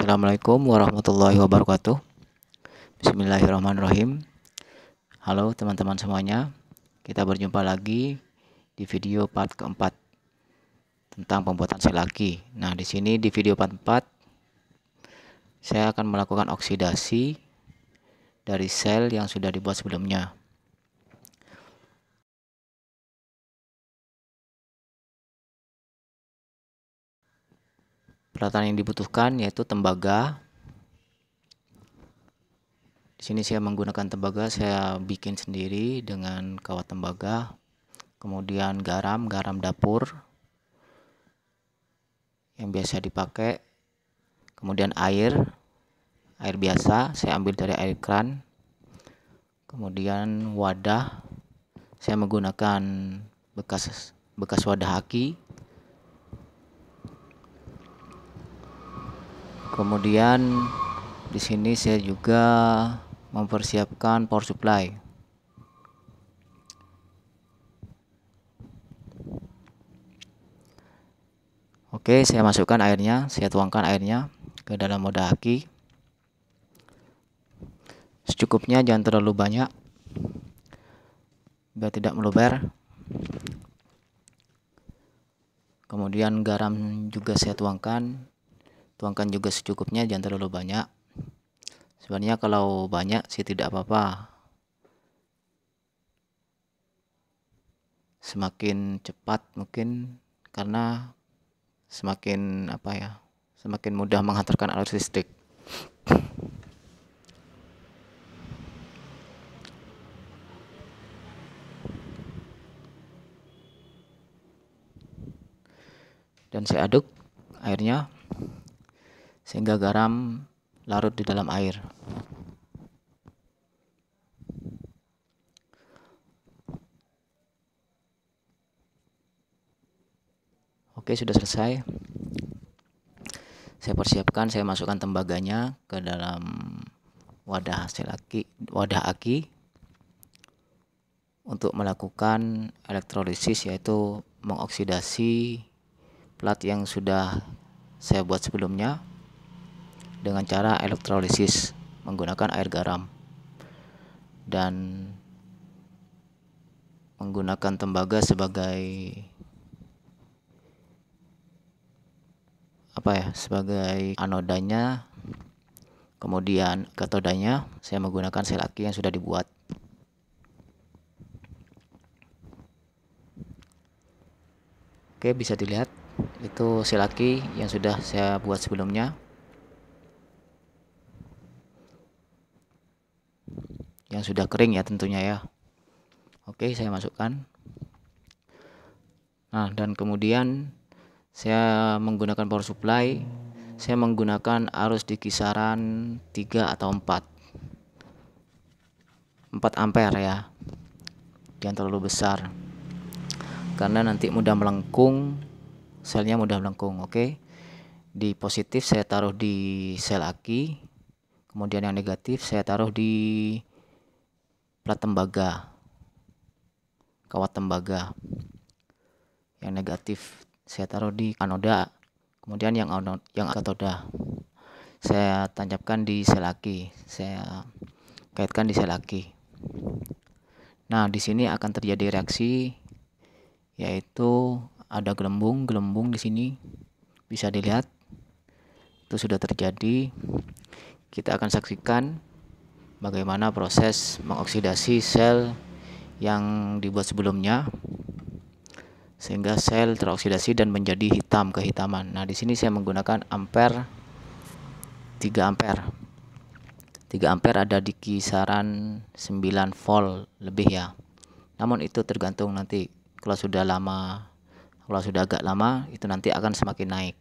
Assalamualaikum warahmatullahi wabarakatuh Bismillahirrahmanirrahim Halo teman-teman semuanya Kita berjumpa lagi di video part keempat Tentang pembuatan selaki Nah di sini di video part 4 Saya akan melakukan oksidasi Dari sel yang sudah dibuat sebelumnya peralatan yang dibutuhkan yaitu tembaga. Di sini saya menggunakan tembaga, saya bikin sendiri dengan kawat tembaga. Kemudian garam, garam dapur yang biasa dipakai. Kemudian air, air biasa, saya ambil dari air kran. Kemudian wadah, saya menggunakan bekas bekas wadah haki kemudian di sini saya juga mempersiapkan power supply Oke, saya masukkan airnya, saya tuangkan airnya ke dalam moda aki. Secukupnya, jangan terlalu banyak biar tidak meluber. Kemudian garam juga saya tuangkan tuangkan juga secukupnya jangan terlalu banyak sebenarnya kalau banyak sih tidak apa-apa semakin cepat mungkin karena semakin apa ya semakin mudah menghantarkan arus listrik dan saya aduk airnya sehingga garam larut di dalam air. Oke, sudah selesai. Saya persiapkan, saya masukkan tembaganya ke dalam wadah hasil aki, wadah aki untuk melakukan elektrolisis yaitu mengoksidasi plat yang sudah saya buat sebelumnya dengan cara elektrolisis menggunakan air garam dan menggunakan tembaga sebagai apa ya sebagai anodanya kemudian katodanya saya menggunakan selaki yang sudah dibuat oke bisa dilihat itu selaki yang sudah saya buat sebelumnya yang sudah kering ya tentunya ya oke saya masukkan nah dan kemudian saya menggunakan power supply saya menggunakan arus di kisaran 3 atau 4 4 ampere ya jangan terlalu besar karena nanti mudah melengkung selnya mudah melengkung oke okay? di positif saya taruh di sel aki kemudian yang negatif saya taruh di plat tembaga kawat tembaga yang negatif saya taruh di anoda, kemudian yang yang katoda saya tancapkan di selaki saya kaitkan di selaki nah di sini akan terjadi reaksi yaitu ada gelembung gelembung di sini bisa dilihat itu sudah terjadi kita akan saksikan bagaimana proses mengoksidasi sel yang dibuat sebelumnya sehingga sel teroksidasi dan menjadi hitam kehitaman. Nah, di sini saya menggunakan ampere 3 ampere. 3 ampere ada di kisaran 9 volt lebih ya. Namun itu tergantung nanti kalau sudah lama kalau sudah agak lama itu nanti akan semakin naik.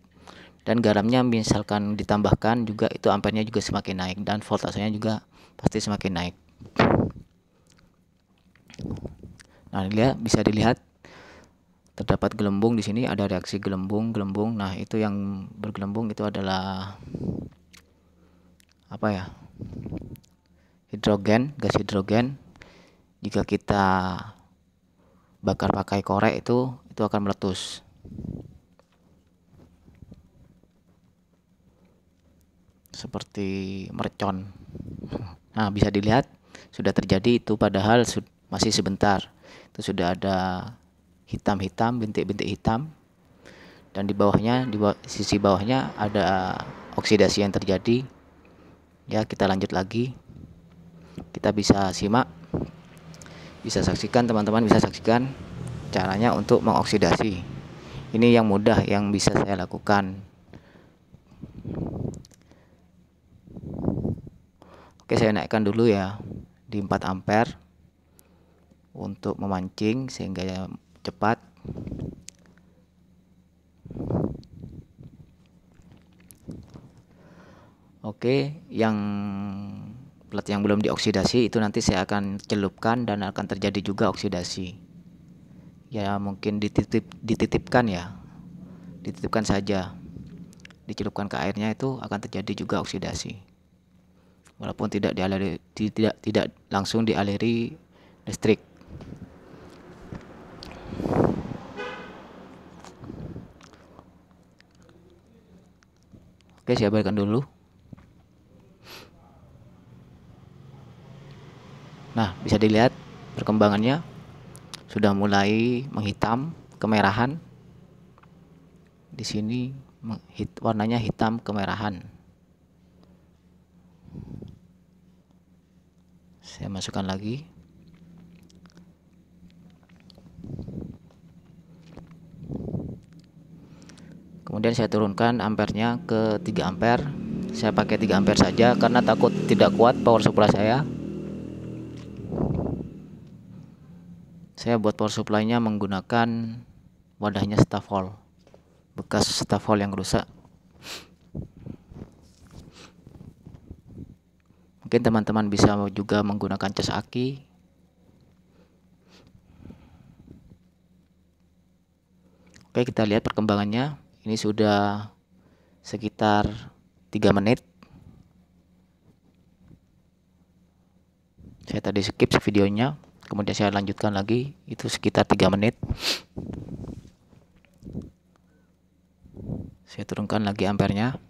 Dan garamnya misalkan ditambahkan juga itu ampernya juga semakin naik dan voltasenya juga pasti semakin naik. Nah, lihat bisa dilihat terdapat gelembung di sini ada reaksi gelembung gelembung nah itu yang bergelembung itu adalah apa ya hidrogen gas hidrogen jika kita bakar pakai korek itu itu akan meletus seperti mercon Nah, bisa dilihat sudah terjadi itu padahal masih sebentar. Itu sudah ada hitam-hitam, bintik-bintik hitam. Dan di bawahnya, di bawah, sisi bawahnya ada oksidasi yang terjadi. Ya, kita lanjut lagi. Kita bisa simak bisa saksikan teman-teman bisa saksikan caranya untuk mengoksidasi. Ini yang mudah yang bisa saya lakukan Oke, saya naikkan dulu ya di 4 ampere untuk memancing sehingga cepat. Oke, yang plat yang belum dioksidasi itu nanti saya akan celupkan dan akan terjadi juga oksidasi. Ya, mungkin dititip dititipkan ya. Dititipkan saja dicelupkan ke airnya itu akan terjadi juga oksidasi walaupun tidak dialiri tidak tidak langsung dialiri listrik. Oke, saya balikkan dulu. Nah, bisa dilihat perkembangannya sudah mulai menghitam, kemerahan. Di sini warnanya hitam kemerahan. saya masukkan lagi kemudian saya turunkan ampernya ke 3 ampere saya pakai 3 ampere saja karena takut tidak kuat power supply saya saya buat power supply-nya menggunakan wadahnya stafol bekas stafol yang rusak Mungkin teman-teman bisa juga menggunakan cas aki. Oke, kita lihat perkembangannya. Ini sudah sekitar 3 menit. Saya tadi skip videonya, kemudian saya lanjutkan lagi itu sekitar 3 menit. Saya turunkan lagi ampernya.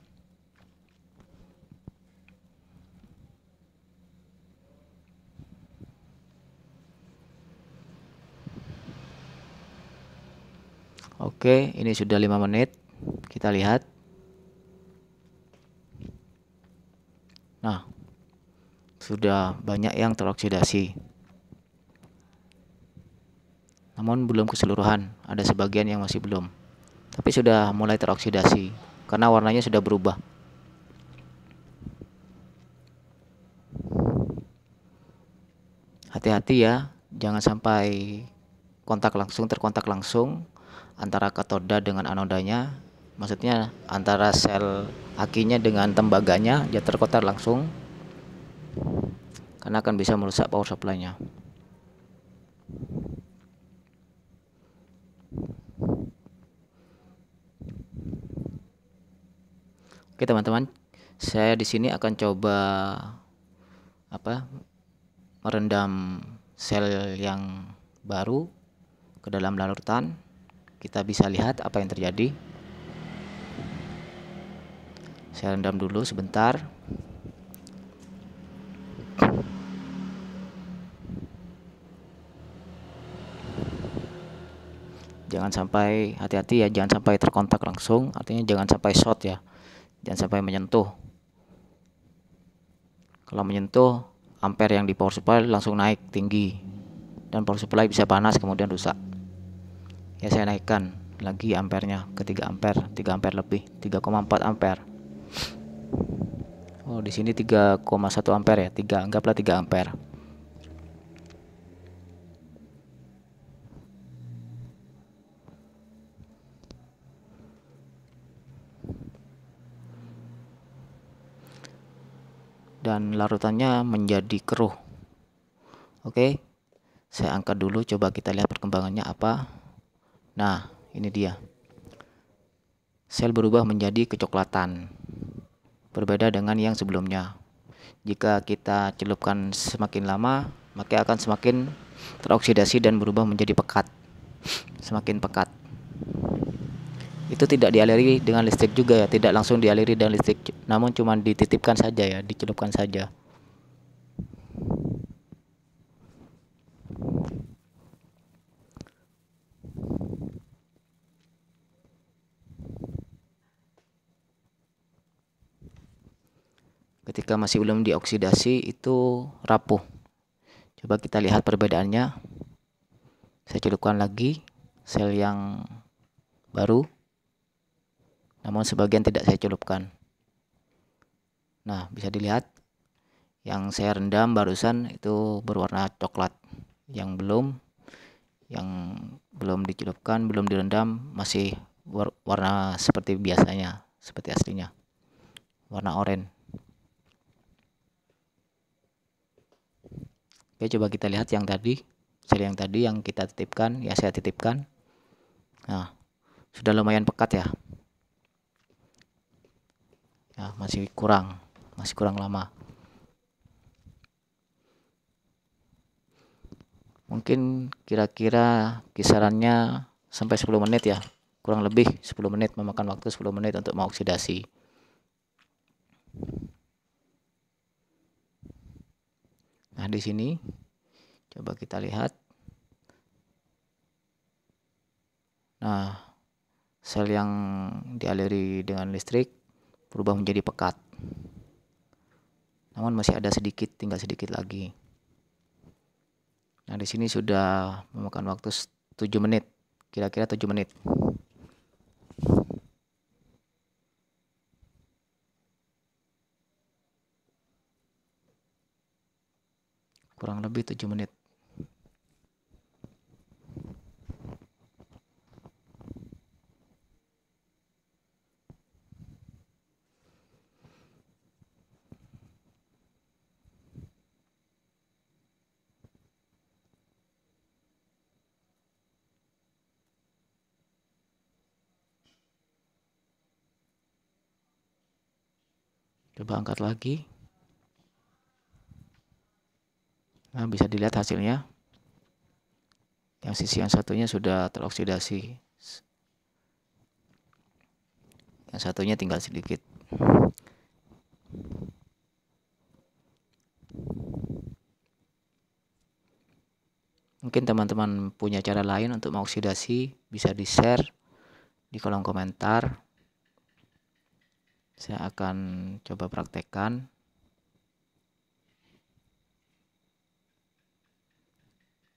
Oke, ini sudah 5 menit. Kita lihat. Nah, sudah banyak yang teroksidasi. Namun belum keseluruhan, ada sebagian yang masih belum. Tapi sudah mulai teroksidasi karena warnanya sudah berubah. Hati-hati ya, jangan sampai kontak langsung terkontak langsung antara katoda dengan anodanya maksudnya antara sel akinya dengan tembaganya dia terkotor langsung karena akan bisa merusak power supply-nya. Oke teman-teman, saya di sini akan coba apa merendam sel yang baru ke dalam larutan kita bisa lihat apa yang terjadi saya rendam dulu sebentar jangan sampai hati-hati ya jangan sampai terkontak langsung artinya jangan sampai short ya jangan sampai menyentuh kalau menyentuh ampere yang di power supply langsung naik tinggi dan power supply bisa panas kemudian rusak ya saya naikkan lagi ampernya ke 3 ampere 3 ampere lebih 3,4 ampere Oh di sini 3,1 ampere ya 3 anggaplah 3 ampere dan larutannya menjadi keruh oke okay. saya angkat dulu coba kita lihat perkembangannya apa Nah, ini dia. Sel berubah menjadi kecoklatan. Berbeda dengan yang sebelumnya. Jika kita celupkan semakin lama, maka akan semakin teroksidasi dan berubah menjadi pekat. Semakin pekat. Itu tidak dialiri dengan listrik juga ya, tidak langsung dialiri dengan listrik, namun cuma dititipkan saja ya, dicelupkan saja. ketika masih belum dioksidasi itu rapuh. Coba kita lihat perbedaannya. Saya celupkan lagi sel yang baru. Namun sebagian tidak saya celupkan. Nah, bisa dilihat yang saya rendam barusan itu berwarna coklat. Yang belum yang belum dicelupkan, belum direndam masih warna seperti biasanya, seperti aslinya. Warna oranye. Oke, ya, coba kita lihat yang tadi. Sel yang tadi yang kita titipkan, ya saya titipkan. Nah, sudah lumayan pekat ya. Ya, masih kurang, masih kurang lama. Mungkin kira-kira kisarannya sampai 10 menit ya. Kurang lebih 10 menit memakan waktu 10 menit untuk mengoksidasi. Nah, di sini coba kita lihat. Nah, sel yang dialiri dengan listrik berubah menjadi pekat. Namun masih ada sedikit, tinggal sedikit lagi. Nah, di sini sudah memakan waktu 7 menit. Kira-kira 7 menit. kurang lebih 7 menit Coba angkat lagi. nah, bisa dilihat hasilnya yang sisi yang satunya sudah teroksidasi yang satunya tinggal sedikit mungkin teman-teman punya cara lain untuk mengoksidasi bisa di share di kolom komentar saya akan coba praktekkan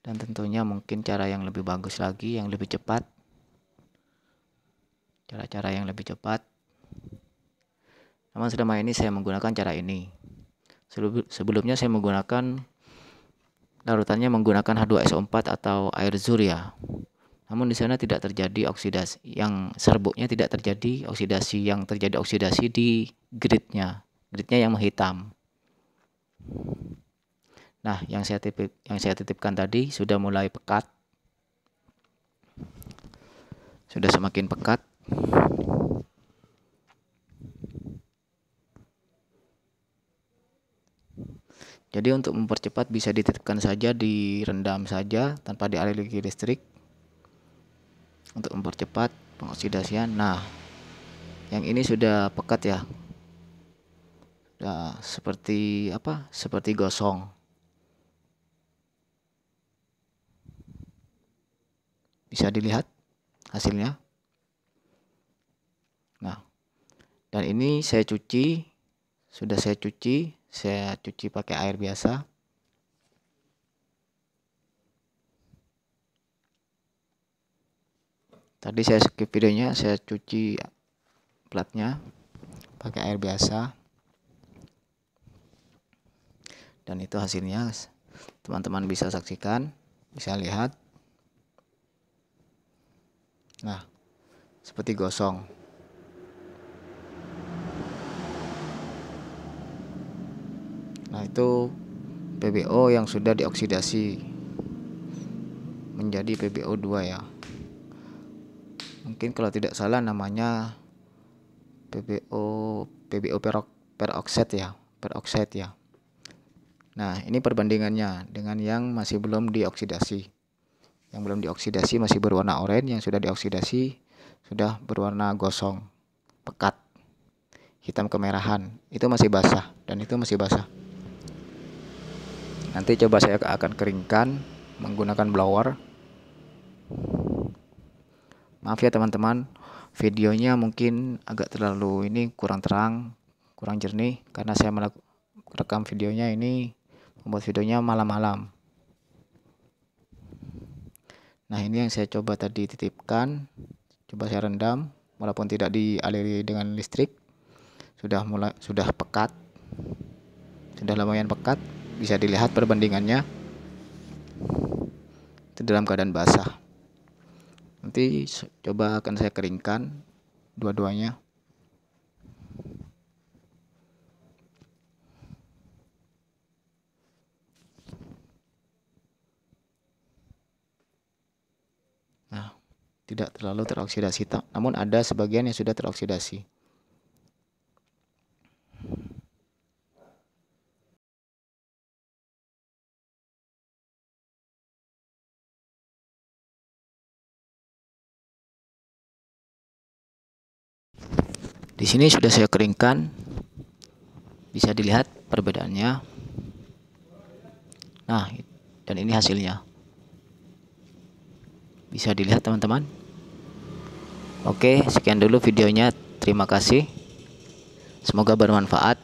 dan tentunya mungkin cara yang lebih bagus lagi yang lebih cepat cara-cara yang lebih cepat namun selama ini saya menggunakan cara ini sebelumnya saya menggunakan larutannya menggunakan H2SO4 atau air zuria namun di sana tidak terjadi oksidasi yang serbuknya tidak terjadi oksidasi yang terjadi oksidasi di gridnya gridnya yang menghitam Nah, yang saya titip, yang saya titipkan tadi sudah mulai pekat. Sudah semakin pekat. Jadi untuk mempercepat bisa dititipkan saja direndam saja tanpa dialiri listrik. Untuk mempercepat pengoksidasian. Nah, yang ini sudah pekat ya. Nah, seperti apa? Seperti gosong. Bisa dilihat hasilnya. Nah, dan ini saya cuci, sudah saya cuci, saya cuci pakai air biasa. Tadi saya skip videonya, saya cuci platnya pakai air biasa. Dan itu hasilnya teman-teman bisa saksikan, bisa lihat. Nah, seperti gosong. Nah, itu PBO yang sudah dioksidasi menjadi PBO2 ya. Mungkin kalau tidak salah namanya PBO PBO perok peroxide ya, peroxide ya. Nah, ini perbandingannya dengan yang masih belum dioksidasi yang belum dioksidasi masih berwarna oranye, yang sudah dioksidasi sudah berwarna gosong, pekat, hitam kemerahan. Itu masih basah dan itu masih basah. Nanti coba saya akan keringkan menggunakan blower. Maaf ya teman-teman, videonya mungkin agak terlalu ini kurang terang, kurang jernih karena saya merekam videonya ini membuat videonya malam-malam. Nah, ini yang saya coba tadi titipkan. Coba saya rendam walaupun tidak dialiri dengan listrik. Sudah mulai sudah pekat. Sudah lumayan pekat, bisa dilihat perbandingannya. Itu dalam keadaan basah. Nanti coba akan saya keringkan dua-duanya. tidak terlalu teroksidasi, namun ada sebagian yang sudah teroksidasi. Di sini sudah saya keringkan. Bisa dilihat perbedaannya. Nah, dan ini hasilnya bisa dilihat teman-teman oke sekian dulu videonya terima kasih semoga bermanfaat